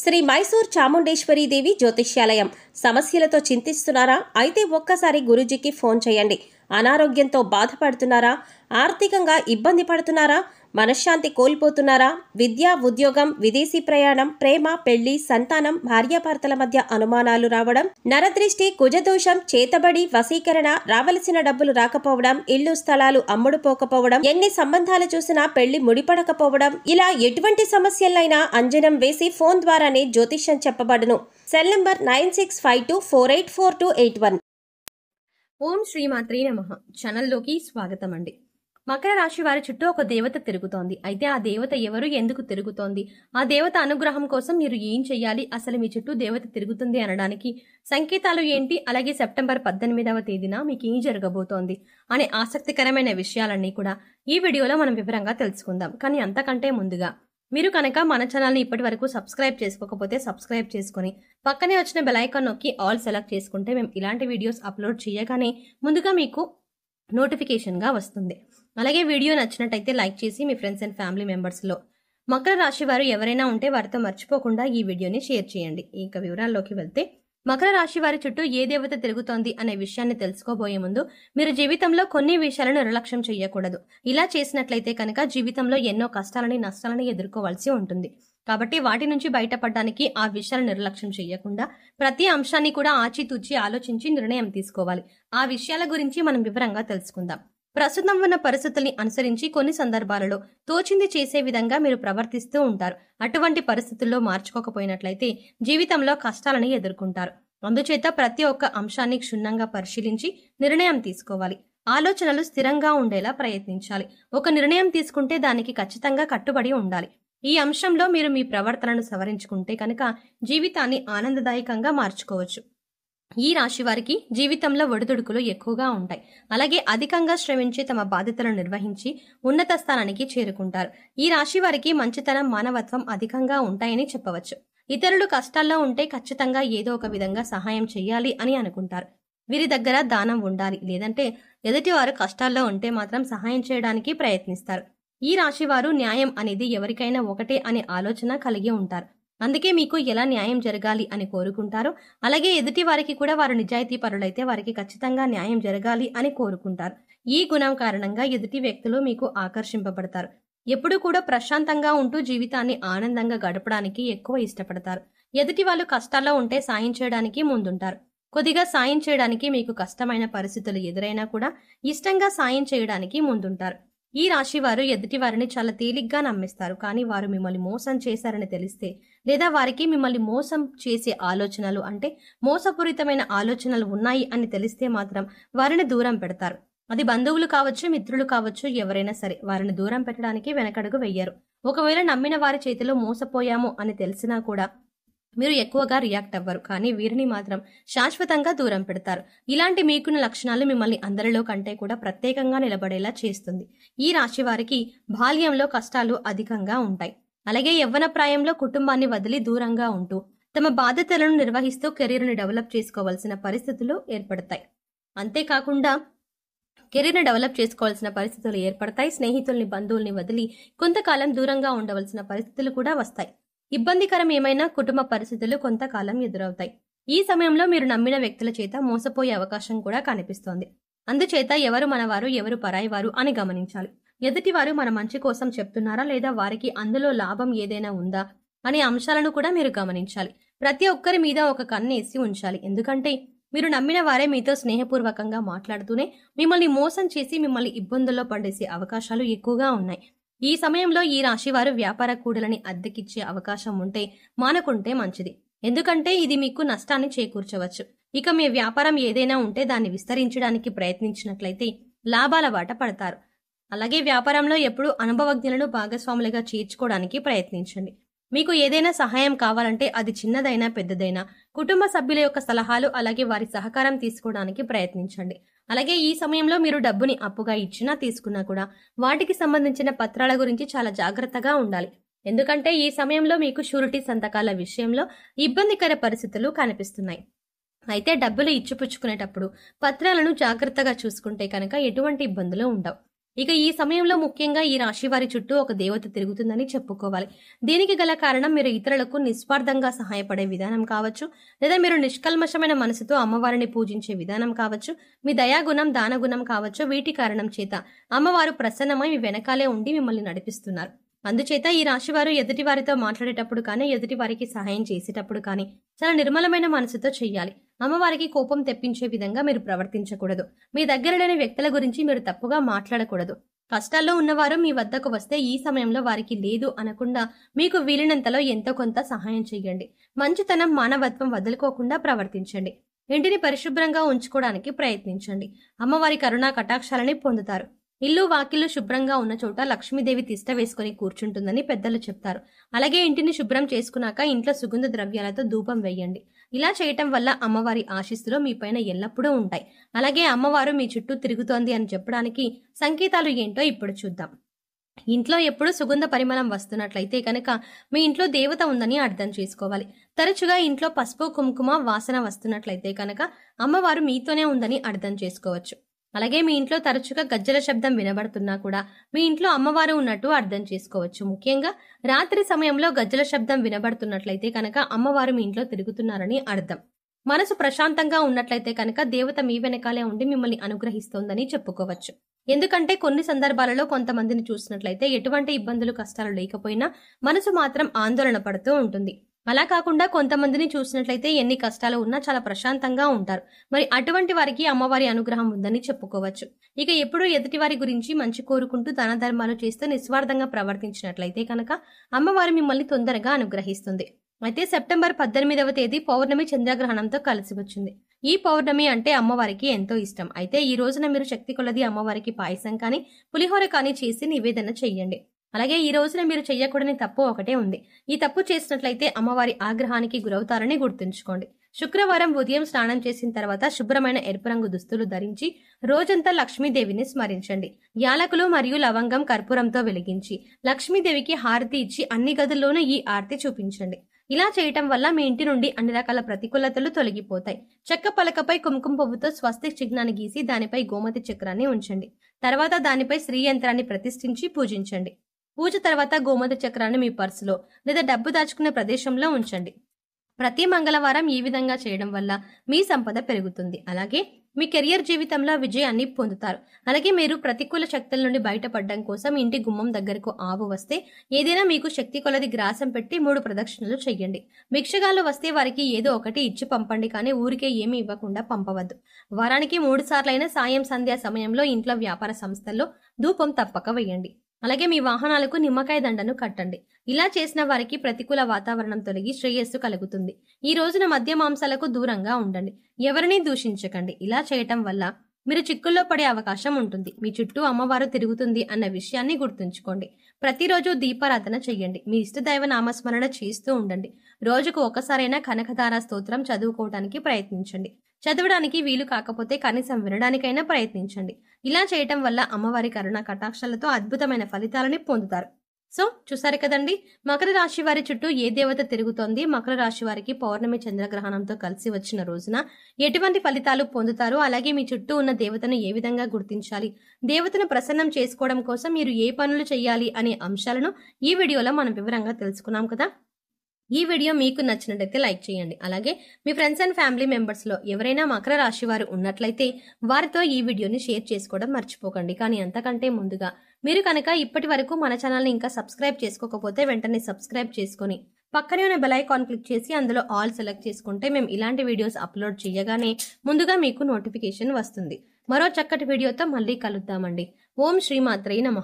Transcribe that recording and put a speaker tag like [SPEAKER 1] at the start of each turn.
[SPEAKER 1] శ్రీ మైసూర్ చాముండేశ్వరీదేవి జ్యోతిష్యాలయం సమస్యలతో చింతిస్తున్నారా అయితే ఒక్కసారి గురూజీకి ఫోన్ చేయండి అనారోగ్యంతో బాధపడుతున్నారా ఆర్థికంగా ఇబ్బంది పడుతున్నారా మనశ్శాంతి కోల్పోతున్నారా విద్య ఉద్యోగం విదేశీ ప్రయాణం ప్రేమ పెళ్లి సంతానం భార్యాభర్తల మధ్య అనుమానాలు రావడం నరదృష్టి కుజదోషం చేతబడి వశీకరణ రావలసిన డబ్బులు రాకపోవడం ఇల్లు స్థలాలు అమ్ముడుపోకపోవడం ఎన్ని సంబంధాలు చూసినా పెళ్లి ముడిపడకపోవడం ఇలా ఎటువంటి సమస్యలైనా అంజనం వేసి ఫోన్ ద్వారానే జ్యోతిష్యం చెప్పబడును cell number nine six five two four eight four two eight one ఓం శ్రీమాత్రి నమ ఛానల్లోకి స్వాగతం అండి మకర రాశి వారి చుట్టూ ఒక దేవత తిరుగుతోంది అయితే ఆ దేవత ఎవరు ఎందుకు తిరుగుతోంది ఆ దేవత అనుగ్రహం కోసం మీరు ఏం చేయాలి అసలు మీ చుట్టూ దేవత తిరుగుతుంది అనడానికి సంకేతాలు ఏంటి అలాగే సెప్టెంబర్ పద్దెనిమిదవ తేదీన మీకు ఏం జరగబోతోంది అనే ఆసక్తికరమైన విషయాలన్నీ కూడా ఈ వీడియోలో మనం వివరంగా తెలుసుకుందాం కానీ అంతకంటే ముందుగా మీరు కనుక మన ఛానల్ని ఇప్పటి వరకు సబ్స్క్రైబ్ చేసుకోకపోతే సబ్స్క్రైబ్ చేసుకుని పక్కనే వచ్చిన బెలైకాన్ నొక్కి ఆల్ సెలెక్ట్ చేసుకుంటే మేము ఇలాంటి వీడియోస్ అప్లోడ్ చేయగానే ముందుగా మీకు నోటిఫికేషన్గా వస్తుంది అలాగే వీడియో నచ్చినట్టయితే లైక్ చేసి మీ ఫ్రెండ్స్ అండ్ ఫ్యామిలీ మెంబర్స్లో మకర రాశి వారు ఎవరైనా ఉంటే వారితో మర్చిపోకుండా ఈ వీడియోని షేర్ చేయండి ఇక వివరాల్లోకి వెళ్తే మకర రాశి వారి చుట్టూ ఏ దేవత తిరుగుతోంది అనే విషయాన్ని తెలుసుకోబోయే ముందు మీరు జీవితంలో కొన్ని విషయాలను నిర్లక్ష్యం చేయకూడదు ఇలా చేసినట్లయితే కనుక జీవితంలో ఎన్నో కష్టాలని నష్టాలని ఎదుర్కోవాల్సి ఉంటుంది కాబట్టి వాటి నుంచి బయటపడడానికి ఆ విషయాలు నిర్లక్ష్యం చేయకుండా ప్రతి అంశాన్ని కూడా ఆచితూచి ఆలోచించి నిర్ణయం తీసుకోవాలి ఆ విషయాల గురించి మనం వివరంగా తెలుసుకుందాం ప్రస్తుతం ఉన్న పరిస్థితుల్ని అనుసరించి కొన్ని సందర్భాలలో తోచింది చేసే విధంగా మీరు ప్రవర్తిస్తూ ఉంటారు అటువంటి పరిస్థితుల్లో మార్చుకోకపోయినట్లయితే జీవితంలో కష్టాలని ఎదుర్కొంటారు అందుచేత ప్రతి ఒక్క అంశాన్ని క్షుణ్ణంగా పరిశీలించి నిర్ణయం తీసుకోవాలి ఆలోచనలు స్థిరంగా ఉండేలా ప్రయత్నించాలి ఒక నిర్ణయం తీసుకుంటే దానికి ఖచ్చితంగా కట్టుబడి ఉండాలి ఈ అంశంలో మీరు మీ ప్రవర్తనను సవరించుకుంటే కనుక జీవితాన్ని ఆనందదాయకంగా మార్చుకోవచ్చు ఈ రాశి వారికి జీవితంలో ఒడిదుడుకులు ఎక్కువగా ఉంటాయి అలాగే అధికంగా శ్రమించి తమ బాధ్యతలను నిర్వహించి ఉన్నత స్థానానికి చేరుకుంటారు ఈ రాశి వారికి మంచితనం మానవత్వం అధికంగా ఉంటాయని చెప్పవచ్చు ఇతరులు కష్టాల్లో ఉంటే ఖచ్చితంగా ఏదో ఒక విధంగా సహాయం చేయాలి అని అనుకుంటారు వీరి దగ్గర దానం ఉండాలి లేదంటే ఎదుటివారు కష్టాల్లో ఉంటే మాత్రం సహాయం చేయడానికి ప్రయత్నిస్తారు ఈ రాశివారు న్యాయం అనేది ఎవరికైనా ఒకటే అనే ఆలోచన కలిగి ఉంటారు అందుకే మీకు ఎలా న్యాయం జరగాలి అని కోరుకుంటారో అలాగే ఎదుటి వారికి కూడా వారు నిజాయితీ పరులైతే వారికి ఖచ్చితంగా న్యాయం జరగాలి అని కోరుకుంటారు ఈ గుణం కారణంగా ఎదుటి వ్యక్తులు మీకు ఆకర్షింపబడతారు ఎప్పుడూ కూడా ప్రశాంతంగా ఉంటూ జీవితాన్ని ఆనందంగా గడపడానికి ఎక్కువ ఇష్టపడతారు ఎదుటి వాళ్ళు కష్టాల్లో ఉంటే సాయం చేయడానికి ముందుంటారు కొద్దిగా సాయం చేయడానికి మీకు కష్టమైన పరిస్థితులు ఎదురైనా కూడా ఇష్టంగా సాయం చేయడానికి ముందుంటారు ఈ రాశి వారు ఎదుటి వారిని చాలా తేలిగ్గా నమ్మిస్తారు కానీ వారు మిమ్మల్ని మోసం చేశారని తెలిస్తే లేదా వారికి మిమ్మల్ని మోసం చేసే ఆలోచనలు అంటే మోసపూరితమైన ఆలోచనలు ఉన్నాయి అని తెలిస్తే మాత్రం వారిని దూరం పెడతారు అది బంధువులు కావచ్చు మిత్రులు కావచ్చు ఎవరైనా సరే వారిని దూరం పెట్టడానికి వెనకడుగు వెయ్యరు ఒకవేళ నమ్మిన వారి చేతిలో మోసపోయాము అని తెలిసినా కూడా మీరు ఎక్కువగా రియాక్ట్ అవ్వరు కానీ వీరిని మాత్రం శాశ్వతంగా దూరం పెడతారు ఇలాంటి మీకున్న లక్షణాలు మిమ్మల్ని అందరిలో కంటే కూడా ప్రత్యేకంగా నిలబడేలా చేస్తుంది ఈ రాశి వారికి బాల్యంలో కష్టాలు అధికంగా ఉంటాయి అలాగే యవ్వన ప్రాయంలో కుటుంబాన్ని వదిలి దూరంగా ఉంటూ తమ బాధ్యతలను నిర్వహిస్తూ కెరీర్ని డెవలప్ చేసుకోవాల్సిన పరిస్థితులు ఏర్పడతాయి అంతేకాకుండా కెరీర్ని డెవలప్ చేసుకోవాల్సిన పరిస్థితులు ఏర్పడతాయి స్నేహితుల్ని బంధువుల్ని వదిలి కొంతకాలం దూరంగా ఉండవలసిన పరిస్థితులు కూడా వస్తాయి ఇబ్బందికరం ఏమైనా కుటుంబ పరిస్థితులు కొంతకాలం ఎదురవుతాయి ఈ సమయంలో మీరు నమ్మిన వ్యక్తుల చేత మోసపోయే అవకాశం కూడా కనిపిస్తోంది అందుచేత ఎవరు మనవారు ఎవరు పరాయి వారు అని గమనించాలి ఎదుటివారు మన మంచి కోసం చెప్తున్నారా లేదా వారికి అందులో లాభం ఏదైనా ఉందా అనే అంశాలను కూడా మీరు గమనించాలి ప్రతి ఒక్కరి మీద ఒక కన్నేసి ఉంచాలి ఎందుకంటే మీరు నమ్మిన వారే మీతో స్నేహపూర్వకంగా మాట్లాడుతూనే మిమ్మల్ని మోసం చేసి మిమ్మల్ని ఇబ్బందుల్లో పడేసే అవకాశాలు ఎక్కువగా ఉన్నాయి ఈ సమయంలో ఈ రాశివారు వ్యాపార కూడలని అద్దెకిచ్చే అవకాశం ఉంటే మానకుంటే మంచిది ఎందుకంటే ఇది మీకు నష్టాన్ని చేకూర్చవచ్చు ఇక మీ వ్యాపారం ఏదైనా ఉంటే దాన్ని విస్తరించడానికి ప్రయత్నించినట్లయితే లాభాల బాట పడతారు అలాగే వ్యాపారంలో ఎప్పుడూ అనుభవజ్ఞులను భాగస్వాములుగా చేర్చుకోవడానికి ప్రయత్నించండి మీకు ఏదైనా సహాయం కావాలంటే అది చిన్నదైనా పెద్దదైనా కుటుంబ సభ్యుల యొక్క సలహాలు అలాగే వారి సహకారం తీసుకోవడానికి ప్రయత్నించండి అలాగే ఈ సమయంలో మీరు డబ్బుని అప్పుగా ఇచ్చినా తీసుకున్నా కూడా వాటికి సంబంధించిన పత్రాల గురించి చాలా జాగ్రత్తగా ఉండాలి ఎందుకంటే ఈ సమయంలో మీకు షూరిటీ సంతకాల విషయంలో ఇబ్బందికర పరిస్థితులు కనిపిస్తున్నాయి అయితే డబ్బులు ఇచ్చిపుచ్చుకునేటప్పుడు పత్రాలను జాగ్రత్తగా చూసుకుంటే కనుక ఎటువంటి ఇబ్బందులు ఉండవు ఇక ఈ సమయంలో ముఖ్యంగా ఈ రాశి వారి చుట్టూ ఒక దేవత తిరుగుతుందని చెప్పుకోవాలి దీనికి గల కారణం మీరు ఇతరులకు నిస్వార్థంగా సహాయపడే విధానం కావచ్చు లేదా మీరు నిష్కల్మషమైన మనసుతో అమ్మవారిని పూజించే విధానం కావచ్చు మీ దయాగుణం దానగుణం కావచ్చు వీటి కారణం చేత అమ్మవారు ప్రసన్నమై మీ వెనకాలే ఉండి మిమ్మల్ని నడిపిస్తున్నారు అందుచేత ఈ రాశివారు ఎదుటి వారితో మాట్లాడేటప్పుడు కానీ ఎదుటి వారికి సహాయం చేసేటప్పుడు కానీ చాలా నిర్మలమైన మనసుతో చేయాలి అమ్మవారికి కోపం తెప్పించే విధంగా మీరు ప్రవర్తించకూడదు మీ దగ్గర లేని వ్యక్తుల గురించి మీరు తప్పుగా మాట్లాడకూడదు కష్టాల్లో ఉన్నవారు మీ వద్దకు వస్తే ఈ సమయంలో వారికి లేదు అనకుండా మీకు వీలినంతలో ఎంతో కొంత సహాయం చేయండి మంచితనం మానవత్వం వదులుకోకుండా ప్రవర్తించండి ఇంటిని పరిశుభ్రంగా ఉంచుకోవడానికి ప్రయత్నించండి అమ్మవారి కరుణా కటాక్షాలని పొందుతారు ఇల్లు వాకిల్లు శుభ్రంగా ఉన్న చోట లక్ష్మీదేవి తిష్ట వేసుకుని కూర్చుంటుందని పెద్దలు చెప్తారు అలాగే ఇంటిని శుభ్రం చేసుకున్నాక ఇంట్లో సుగంధ ద్రవ్యాలతో ధూపం వేయండి ఇలా చేయటం వల్ల అమ్మవారి మీ పైన ఎల్లప్పుడూ ఉంటాయి అలాగే అమ్మవారు మీ చుట్టూ తిరుగుతోంది అని చెప్పడానికి సంకేతాలు ఏంటో ఇప్పుడు చూద్దాం ఇంట్లో ఎప్పుడు సుగంధ పరిమళం వస్తున్నట్లయితే కనుక మీ ఇంట్లో దేవత ఉందని అర్థం చేసుకోవాలి తరచుగా ఇంట్లో పసుపు కుంకుమ వాసన వస్తున్నట్లయితే కనుక అమ్మవారు మీతోనే ఉందని అర్థం చేసుకోవచ్చు అలాగే మీ ఇంట్లో తరచుగా గజ్జల శబ్దం వినబడుతున్నా కూడా మీ ఇంట్లో అమ్మవారు ఉన్నట్టు అర్థం చేసుకోవచ్చు ముఖ్యంగా రాత్రి సమయంలో గజ్జల శబ్దం వినబడుతున్నట్లయితే కనుక అమ్మవారు మీ ఇంట్లో తిరుగుతున్నారని అర్థం మనసు ప్రశాంతంగా ఉన్నట్లయితే కనుక దేవత మీ వెనకాలే ఉండి మిమ్మల్ని అనుగ్రహిస్తోందని చెప్పుకోవచ్చు ఎందుకంటే కొన్ని సందర్భాలలో కొంతమందిని చూసినట్లయితే ఎటువంటి ఇబ్బందులు కష్టాలు లేకపోయినా మనసు మాత్రం ఆందోళన పడుతూ ఉంటుంది అలా కాకుండా కొంతమందిని చూసినట్లయితే ఎన్ని కష్టాలు ఉన్నా చాలా ప్రశాంతంగా ఉంటారు మరి అటువంటి వారికి అమ్మవారి అనుగ్రహం ఉందని చెప్పుకోవచ్చు ఇక ఎప్పుడూ ఎదుటి వారి గురించి మంచి కోరుకుంటూ దాన ధర్మాలు చేస్తూ నిస్వార్థంగా ప్రవర్తించినట్లయితే కనుక అమ్మవారు మిమ్మల్ని తొందరగా అనుగ్రహిస్తుంది అయితే సెప్టెంబర్ పద్దెనిమిదవ తేదీ పౌర్ణమి చంద్రగ్రహణంతో కలిసి వచ్చింది ఈ పౌర్ణమి అంటే అమ్మవారికి ఎంతో ఇష్టం అయితే ఈ రోజున మీరు శక్తి కొలది అమ్మవారికి పాయసం కానీ పులిహోర కానీ చేసి నివేదన చెయ్యండి అలాగే ఈ రోజున మీరు చెయ్యకూడని తప్పు ఒకటే ఉంది ఈ తప్పు చేసినట్లయితే అమ్మవారి ఆగ్రహానికి గురవుతారని గుర్తుంచుకోండి శుక్రవారం ఉదయం స్నానం చేసిన తర్వాత శుభ్రమైన ఎరుపు రంగు దుస్తులు ధరించి రోజంతా లక్ష్మీదేవిని స్మరించండి యాలకులు మరియు లవంగం కర్పూరంతో వెలిగించి లక్ష్మీదేవికి హారతి ఇచ్చి అన్ని గదుల్లోనూ ఈ ఆరతి చూపించండి ఇలా చేయటం వల్ల మీ ఇంటి నుండి అన్ని రకాల ప్రతికూలతలు తొలగిపోతాయి చెక్క పలకపై కుంకుమ పువ్వుతో స్వస్తి చిహ్నాన్ని గీసి దానిపై గోమతి చక్రాన్ని ఉంచండి తర్వాత దానిపై శ్రీ యంత్రాన్ని ప్రతిష్ఠించి పూజించండి పూజ తర్వాత గోమత చక్రాన్ని మీ పర్సులో లేదా డబ్బు దాచుకునే ప్రదేశంలో ఉంచండి ప్రతి మంగళవారం ఈ విధంగా చేయడం వల్ల మీ సంపద పెరుగుతుంది అలాగే మీ కెరియర్ జీవితంలో విజయాన్ని పొందుతారు అలాగే మీరు ప్రతికూల శక్తుల నుండి బయటపడడం కోసం ఇంటి గుమ్మం దగ్గరకు ఆవు వస్తే ఏదైనా మీకు శక్తి కొలది గ్రాసం పెట్టి మూడు ప్రదక్షిణలు చేయండి భిక్షగాలు వస్తే వారికి ఏదో ఒకటి ఇచ్చి పంపండి కానీ ఊరికే ఏమీ ఇవ్వకుండా పంపవద్దు వారానికి మూడు సార్లైన సాయం సంధ్యా సమయంలో ఇంట్లో వ్యాపార సంస్థల్లో ధూపం తప్పక వేయండి అలాగే మీ వాహనాలకు నిమ్మకాయ దండను కట్టండి ఇలా చేసిన వారికి ప్రతికూల వాతావరణం తొలగి శ్రేయస్సు కలుగుతుంది ఈ రోజున మద్యమాంసాలకు మాంసాలకు దూరంగా ఉండండి ఎవరినీ దూషించకండి ఇలా చేయటం వల్ల మీరు చిక్కుల్లో పడే అవకాశం ఉంటుంది మీ చుట్టూ అమ్మవారు తిరుగుతుంది అన్న విషయాన్ని గుర్తుంచుకోండి ప్రతిరోజు దీపారాధన చెయ్యండి మీ ఇష్టదైవ నామస్మరణ చేస్తూ ఉండండి రోజుకు ఒకసారైనా కనకధార స్తోత్రం చదువుకోవడానికి ప్రయత్నించండి చదవడానికి వీలు కాకపోతే కనీసం వినడానికైనా ప్రయత్నించండి ఇలా చేయటం వల్ల అమ్మవారి కరుణ కటాక్షలతో అద్భుతమైన ఫలితాలని పొందుతారు సో చూసారు కదండి మకర రాశి వారి చుట్టూ ఏ దేవత తిరుగుతోంది మకర రాశి వారికి పౌర్ణమి చంద్రగ్రహణంతో కలిసి వచ్చిన రోజున ఎటువంటి ఫలితాలు పొందుతారు అలాగే మీ చుట్టూ ఉన్న దేవతను ఏ విధంగా గుర్తించాలి దేవతను ప్రసన్నం చేసుకోవడం కోసం మీరు ఏ పనులు చేయాలి అనే అంశాలను ఈ వీడియోలో మనం వివరంగా తెలుసుకున్నాం కదా ఈ వీడియో మీకు నచ్చినట్లయితే లైక్ చేయండి అలాగే మీ ఫ్రెండ్స్ అండ్ ఫ్యామిలీ మెంబర్స్లో ఎవరైనా మకర రాశి వారు ఉన్నట్లయితే వారితో ఈ వీడియోని షేర్ చేసుకోవడం మర్చిపోకండి కానీ అంతకంటే ముందుగా మీరు కనుక ఇప్పటి వరకు మన ఛానల్ని ఇంకా సబ్స్క్రైబ్ చేసుకోకపోతే వెంటనే సబ్స్క్రైబ్ చేసుకొని పక్కనే ఉన్న బెలైకాన్ క్లిక్ చేసి అందులో ఆల్ సెలెక్ట్ చేసుకుంటే మేము ఇలాంటి వీడియోస్ అప్లోడ్ చేయగానే ముందుగా మీకు నోటిఫికేషన్ వస్తుంది మరో చక్కటి వీడియోతో మళ్ళీ కలుద్దామండి ఓం శ్రీ మాత్రే నమ